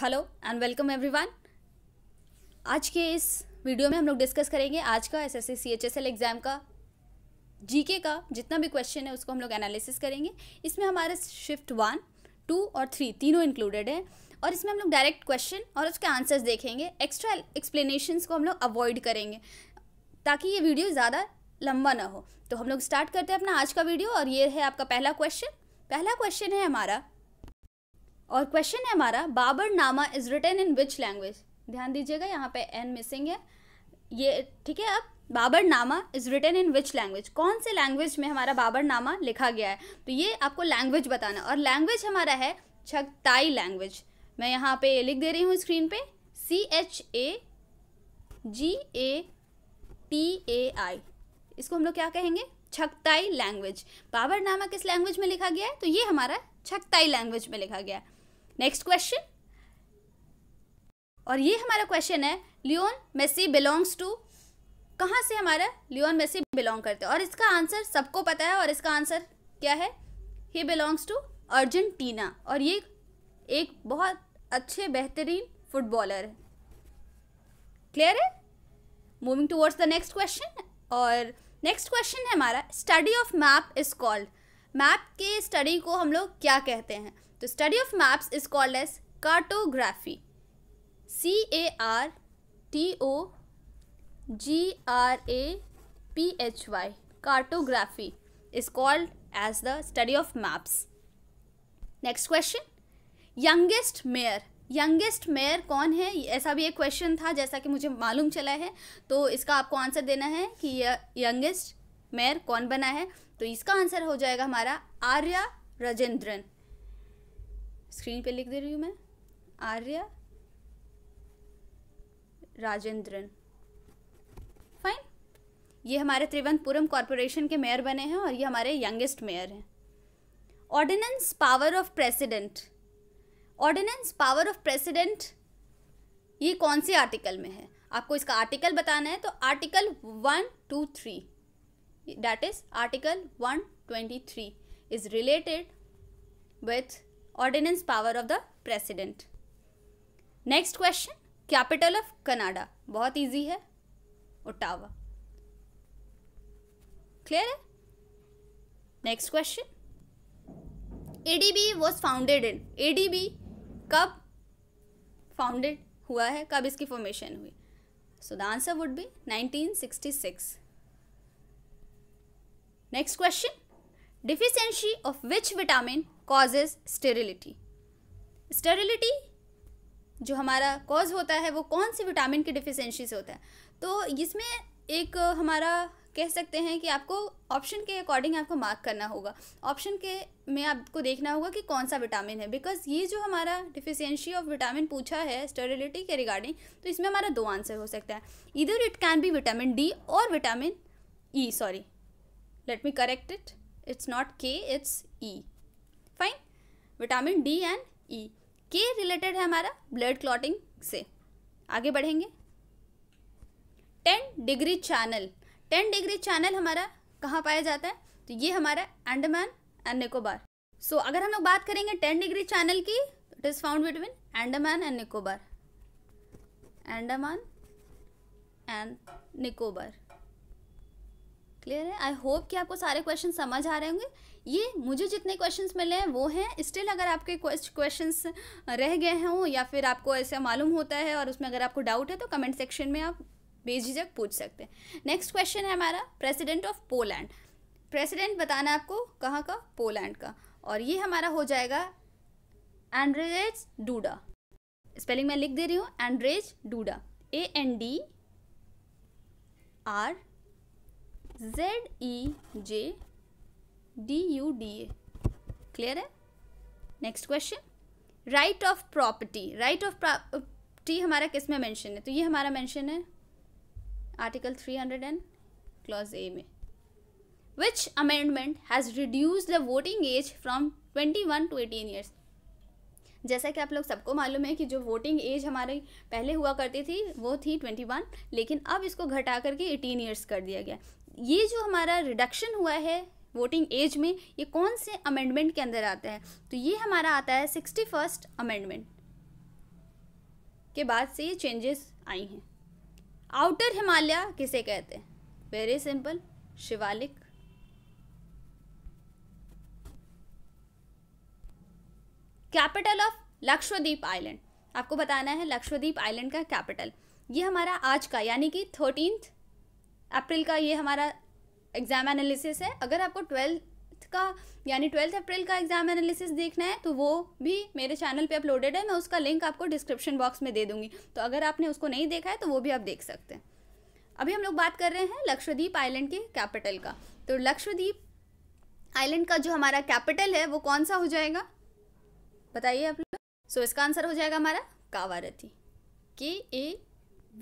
Hello and welcome everyone आज के इस वीडियो में हम लोग डिस्कस करेंगे आज का S S C H S L exam का जीके का जितना भी क्वेश्चन है उसको हम लोग एनालिसिस करेंगे इसमें हमारे शिफ्ट वन टू और थ्री तीनों इंक्लूडेड है और इसमें हम लोग डायरेक्ट क्वेश्चन और उसके आंसर्स देखेंगे एक्स्ट्रा एक्सप्लेनेशंस को हम लोग अवॉइड करेंगे ताकि ये वीडियो ज़्यादा लंबा ना हो तो हम लोग स्टार्ट करते हैं अपना आज का वीडियो और ये है आपका पहला क्वेश्चन पहला क्वेश्चन है हमारा और क्वेश्चन है हमारा Baburnama is written in which language ध्यान दीजिएगा यहाँ पे एन मिसिंग है ये ठीक है अब Baburnama is written in which language कौन से लैंग्वेज में हमारा बाबर नामा लिखा गया है तो ये आपको लैंग्वेज बताना और लैंग्वेज हमारा है छगताई लैंग्वेज मैं यहाँ पे लिख दे रही हूँ स्क्रीन पे C H A ji A T A आई इसको हम लोग क्या कहेंगे छगताई लैंग्वेज बाबर नामा किस लैंग्वेज में लिखा गया है तो ये हमारा छगताई लैंग्वेज में लिखा गया है नेक्स्ट क्वेश्चन और ये हमारा क्वेश्चन है लियोन मेसी बिलोंग्स टू कहाँ से हमारा लियोन मेसी बिलोंग करते हैं और इसका आंसर सबको पता है और इसका आंसर क्या है ही बिलोंग्स टू अर्जेंटीना और ये एक बहुत अच्छे बेहतरीन फुटबॉलर है क्लियर है moving towards the next question और नेक्स्ट क्वेश्चन है हमारा study of map is called map के स्टडी को हम लोग क्या कहते हैं तो study of maps is called as cartography C A R T O G R A P H Y cartography is called as the study of maps next question youngest mayor youngest mayor कौन है ऐसा भी एक question था जैसा कि मुझे मालूम चला है तो इसका आपको आंसर देना है कि यंगेस्ट मेयर कौन बना है तो इसका आंसर हो जाएगा हमारा आर्या राजेंद्रन स्क्रीन पे लिख दे रही हूँ मैं आर्या राजेंद्रन फाइन ये हमारे त्रिवंतपुरम कॉरपोरेशन के मेयर बने हैं और ये हमारे यंगेस्ट मेयर हैं ordinance power of president ordinance power of president ये कौन से आर्टिकल में है आपको इसका आर्टिकल बताना है तो article one two three that is article one twenty three is related with ordinance power of the president next question capital of Canada बहुत ईजी है ओटावा क्लियर है next question ADB was founded in ADB कब founded हुआ है कब इसकी formation हुई so the answer would be nineteen sixty six next question deficiency of which vitamin causes sterility sterility जो हमारा कॉज होता है वो कौन सी विटामिन की डिफिशेंसी से होता है तो इसमें एक हमारा कह सकते हैं कि आपको ऑप्शन के अकॉर्डिंग आपको मार्क करना होगा ऑप्शन के में आपको देखना होगा कि कौन सा विटामिन है बिकॉज ये जो हमारा डिफिशियंसी ऑफ विटामिन पूछा है स्टेरिलिटी के रिगार्डिंग तो इसमें हमारा दो आंसर हो सकता है इधर it can be vitamin D और vitamin E sorry let me correct it it's not K it's E fine vitamin D and E K related है हमारा ब्लड क्लॉटिंग से आगे बढ़ेंगे ten degree channel ten degree channel हमारा कहाँ पाया जाता है तो ये हमारा Andaman and Nicobar so so, अगर हम लोग बात करेंगे टेन डिग्री चैनल की it is found between Andaman and Nicobar Andaman and Nicobar clear है आई होप कि आपको सारे क्वेश्चन समझ आ रहे होंगे ये मुझे जितने क्वेश्चंस मिले हैं वो हैं स्टिल अगर आपके क्वेश्चंस रह गए हों या फिर आपको ऐसा मालूम होता है और उसमें अगर आपको डाउट है तो कमेंट सेक्शन में आप बेझिझक पूछ सकते हैं नेक्स्ट क्वेश्चन है हमारा प्रेसिडेंट ऑफ पोलैंड प्रेसिडेंट बताना आपको कहाँ का पोलैंड का और ये हमारा हो जाएगा एंड्रेज डूडा स्पेलिंग मैं लिख दे रही हूँ Andrzej Duda A N D R Z E J D U D A clear है next question right of property right of property हमारा किस में मैंशन है तो ये हमारा मैंशन है article three hundred and clause A में which amendment has reduce the voting age from twenty one to eighteen years जैसा कि आप लोग सबको मालूम है कि जो वोटिंग एज हमारी पहले हुआ करती थी वो थी ट्वेंटी वन लेकिन अब इसको घटा करके एटीन ईयर्स कर दिया गया ये जो हमारा रिडक्शन हुआ है वोटिंग एज में ये कौन से अमेंडमेंट के अंदर आता है तो ये हमारा आता है सिक्सटी फर्स्ट अमेंडमेंट के बाद से ये चेंजेस आई हैं आउटर हिमालय किसे कहते हैं very simple Shivalik capital of Lakshadweep island आपको बताना है लक्षद्वीप आइलैंड का कैपिटल ये हमारा आज का यानी कि थर्टीनथ अप्रैल का ये हमारा एग्ज़ाम एनालिसिस है अगर आपको ट्वेल्थ का यानी ट्वेल्थ अप्रैल का एग्ज़ाम एनालिसिस देखना है तो वो भी मेरे चैनल पे अपलोडेड है मैं उसका लिंक आपको डिस्क्रिप्शन बॉक्स में दे दूँगी तो अगर आपने उसको नहीं देखा है तो वो भी आप देख सकते हैं अभी हम लोग बात कर रहे हैं लक्षद्वीप आइलैंड के कैपिटल का तो लक्षद्वीप आइलैंड का जो हमारा कैपिटल है वो कौन सा हो जाएगा बताइए आप लोग सो इसका आंसर हो जाएगा हमारा Kavaratti K A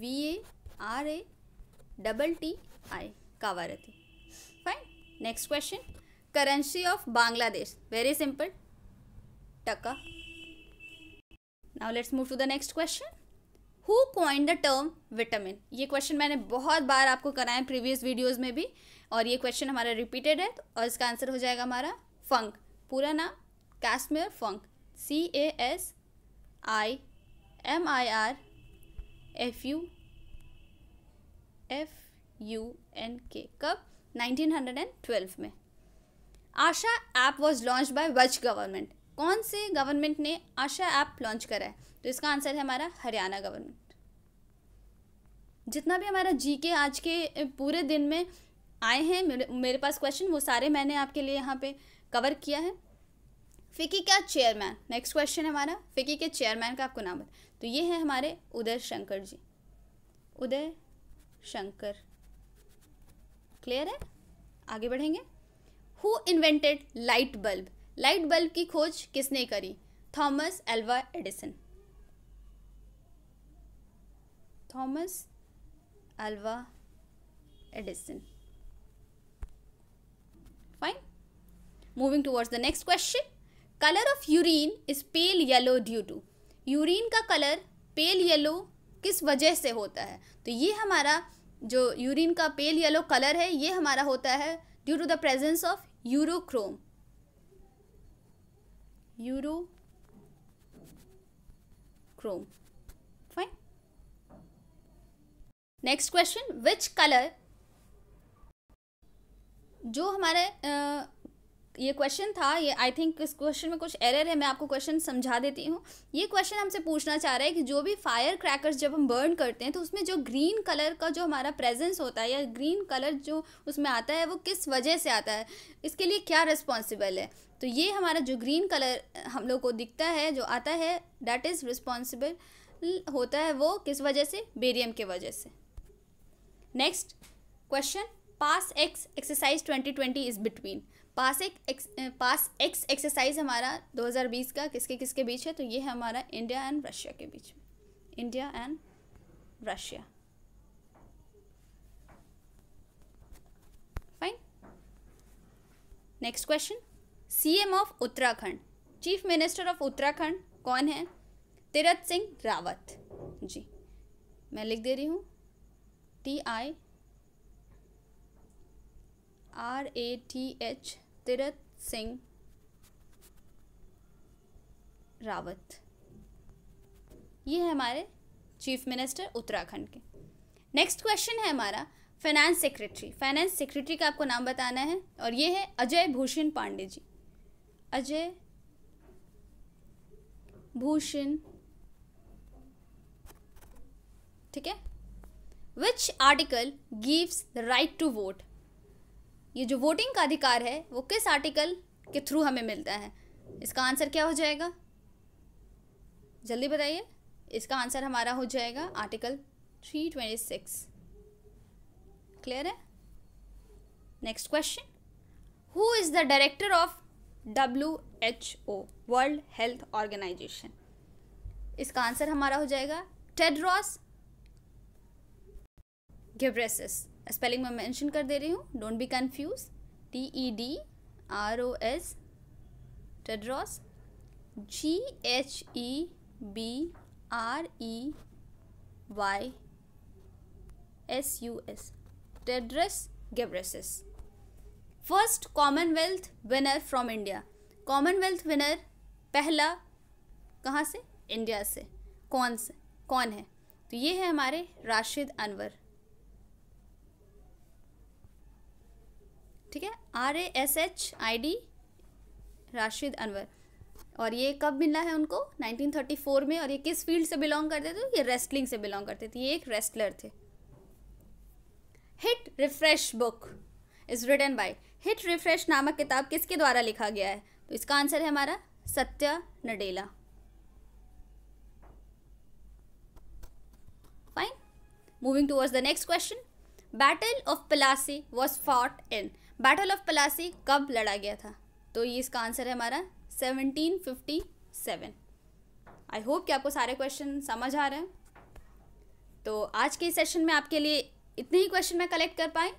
V A R A double T I Kavaratti fine next question currency of Bangladesh very simple taka now let's move to the next question who coin the term vitamin ये क्वेश्चन मैंने बहुत बार आपको कराए प्रीवियस वीडियोज़ में भी और ये क्वेश्चन हमारा रिपीटेड है तो और इसका आंसर हो जाएगा हमारा फंक पूरा नाम Casimir Funk C A S I M I R F U F U N K कब 1912 में Asha app was launch by was government कौन से गवर्नमेंट ने आशा ऐप लॉन्च करा है तो इसका आंसर है हमारा हरियाणा गवर्नमेंट जितना भी हमारा जी के आज के पूरे दिन में आए हैं मेरे, मेरे पास क्वेश्चन वो सारे मैंने आपके लिए यहाँ पे कवर किया है फिकी का चेयरमैन नेक्स्ट क्वेश्चन हमारा फिकी के चेयरमैन का आपको नाम है तो ये है हमारे उदय शंकर जी उदय शंकर क्लियर है आगे बढ़ेंगे who invented light bulb light bulb की खोज किसने करी Thomas Alva Edison Thomas Alva Edison fine moving towards the next question colour of urine is pale yellow due to urine का कलर पेल येलो किस वजह से होता है तो ये हमारा जो यूरिन का पेल येलो कलर है ये हमारा होता है due to the presence of urochrome uro fine next question which colour जो हमारे ये क्वेश्चन था ये आई थिंक इस क्वेश्चन में कुछ एरर है मैं आपको क्वेश्चन समझा देती हूँ ये क्वेश्चन हमसे पूछना चाह रहा है कि जो भी फायर क्रैकर्स जब हम बर्न करते हैं तो उसमें जो ग्रीन कलर का जो हमारा प्रेजेंस होता है या ग्रीन कलर जो उसमें आता है वो किस वजह से आता है इसके लिए क्या रिस्पॉन्सिबल है तो ये हमारा जो ग्रीन कलर हम लोग को दिखता है जो आता है डैट इज़ रिस्पॉन्सिबल होता है वो किस वजह से बेरियम के वजह से next question PASSEX exercise twenty twenty is between pass एक पास एक्स एक्सरसाइज हमारा 2020 का किसके किसके बीच है तो ये है हमारा इंडिया एंड रशिया के बीच में India and Russia fine next question CM of Uttarakhand chief minister of Uttarakhand कौन है तीरथ सिंह रावत जी मैं लिख दे रही हूँ T I R A T H Tirath Singh Rawat ये है हमारे चीफ मिनिस्टर उत्तराखंड के नेक्स्ट क्वेश्चन है हमारा फाइनेंस सेक्रेटरी फाइनेंस सेक्रेटरी का आपको नाम बताना है और ये है अजय भूषण पांडे जी अजय भूषण ठीक है which article gives the right to vote ये जो वोटिंग का अधिकार है वो किस आर्टिकल के थ्रू हमें मिलता है इसका आंसर क्या हो जाएगा जल्दी बताइए इसका आंसर हमारा हो जाएगा article three twenty six clear है next question who is the director of W H O world health organisation इसका आंसर हमारा हो जाएगा टेड रॉस गिब्रेसिस स्पेलिंग में मेंशन कर दे रही हूँ don't be confuse T E D R O S Tedros ji H E B R E Y S U S Tedros Ghebreyesus first Commonwealth winner from India Commonwealth winner पहला कहाँ से India से कौन से कौन है तो ये है हमारे राशिद अनवर ठीक है R A S H I D Rashid Anwar और ये कब मिला है उनको 1934 में और ये किस फील्ड से बिलोंग करते थे ये रेस्लिंग से बिलोंग करते थे ये एक रेस्लर थे Hit Refresh book is written by Hit Refresh नामक किताब किसके द्वारा लिखा गया है तो इसका आंसर है हमारा Satya Nadella fine moving towards the next question Battle of Plassey was fought in Battle of Plassey कब लड़ा गया था तो ये इसका आंसर है हमारा 1757 आई होप कि आपको सारे क्वेश्चन समझ आ रहे हैं तो आज के सेशन में आपके लिए इतने ही क्वेश्चन मैं कलेक्ट कर पाई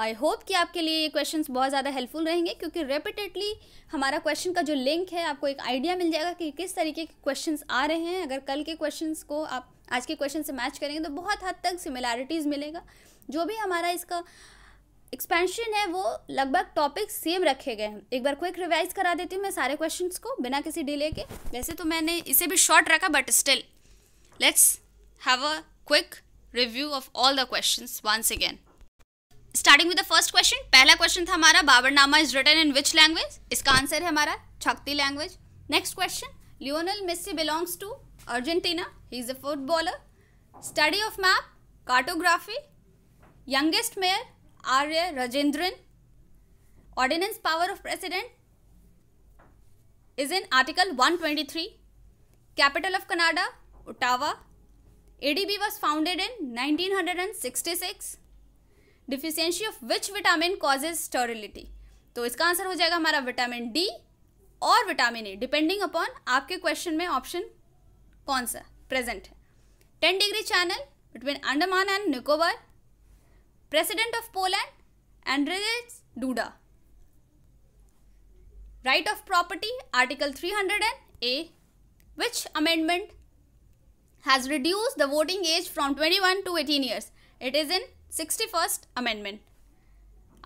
आई होप कि आपके लिए ये क्वेश्चन बहुत ज़्यादा हेल्पफुल रहेंगे क्योंकि रेपिटेडली हमारा क्वेश्चन का जो लिंक है आपको एक आइडिया मिल जाएगा कि किस तरीके के क्वेश्चन आ रहे हैं अगर कल के क्वेश्चन को आप आज के क्वेश्चन से मैच करेंगे तो बहुत हद तक सिमिलैरिटीज़ मिलेगा जो भी हमारा इसका एक्सपेंशन है वो लगभग टॉपिक सेम रखे गए हैं एक बार क्विक रिवाइज करा देती हूँ मैं सारे क्वेश्चन को बिना किसी डिले के वैसे तो मैंने इसे भी शॉर्ट रखा but still let's have a quick review of all the question once again starting with the first question पहला क्वेश्चन था हमारा Baburnama is written in which language इसका आंसर है हमारा Chagatai language next question Lionel Messi belongs to Argentina he is a footballer study of map cartography youngest mayor Arya Rajendran ordinance power of president is in article 123 capital of Canada Ottawa ADB was founded in six deficiency of which vitamin causes sterility तो इसका आंसर हो जाएगा हमारा vitamin D और vitamin A depending upon आपके question में option कौन सा प्रेजेंट है ten degree channel between Andaman and Nicobar President of Poland, Andrzej Duda. Right of property, Article a which amendment has reduced the voting age from 21 to 18 years. It is in 61st amendment.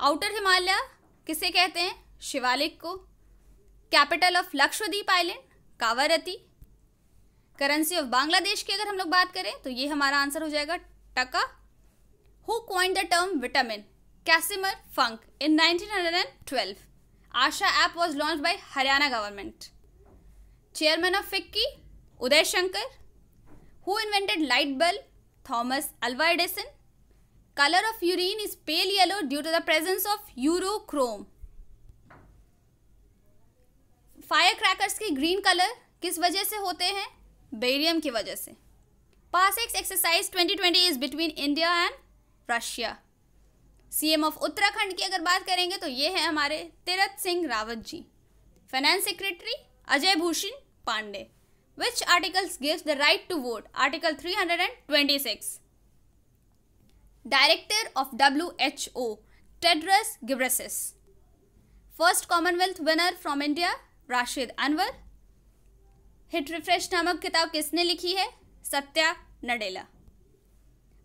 outer himalaya किसे कहते हैं shivalik को capital of lakshadweep island kavarati currency of Bangladesh की अगर हम लोग बात करें तो ये हमारा आंसर हो जाएगा टका who coined the term vitamin? Casimir Funk in 1912. Asha app was launched by Haryana government. Chairman of FICCI, Uday Shankar. Who invented light bulb? Thomas Alva Edison. Color of urine is pale yellow due to the presence of urochrome. Fire crackers के green colour किस वजह से होते हैं barium की वजह से PASSEX exercise 2020 is between India and Russia CM of Uttarakhand की अगर बात करेंगे तो ये है हमारे Tirath Singh Rawat ji finance secretary Ajay Bhushan Pandey which articles gives the right to vote article 326 director of W H O Tedros Ghebreyesus first Commonwealth winner from India Rashid Anwar hit Refresh नामक किताब किसने लिखी है Satya Nadella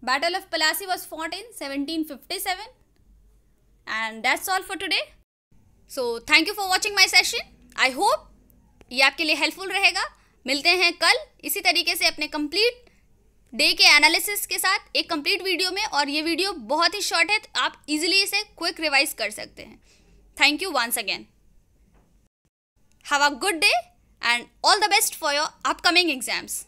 Battle of Plassey was fought in 1757. And that's all for today. So thank you for watching my session. I hope ये आपके लिए helpful रहेगा मिलते हैं कल इसी तरीके से अपने कंप्लीट डे के एनालिसिस के साथ एक कंप्लीट वीडियो में और ये वीडियो बहुत ही शॉर्ट है तो आप इजीली इसे क्विक रिवाइज कर सकते हैं thank you once again have a good day and all the best for your upcoming exams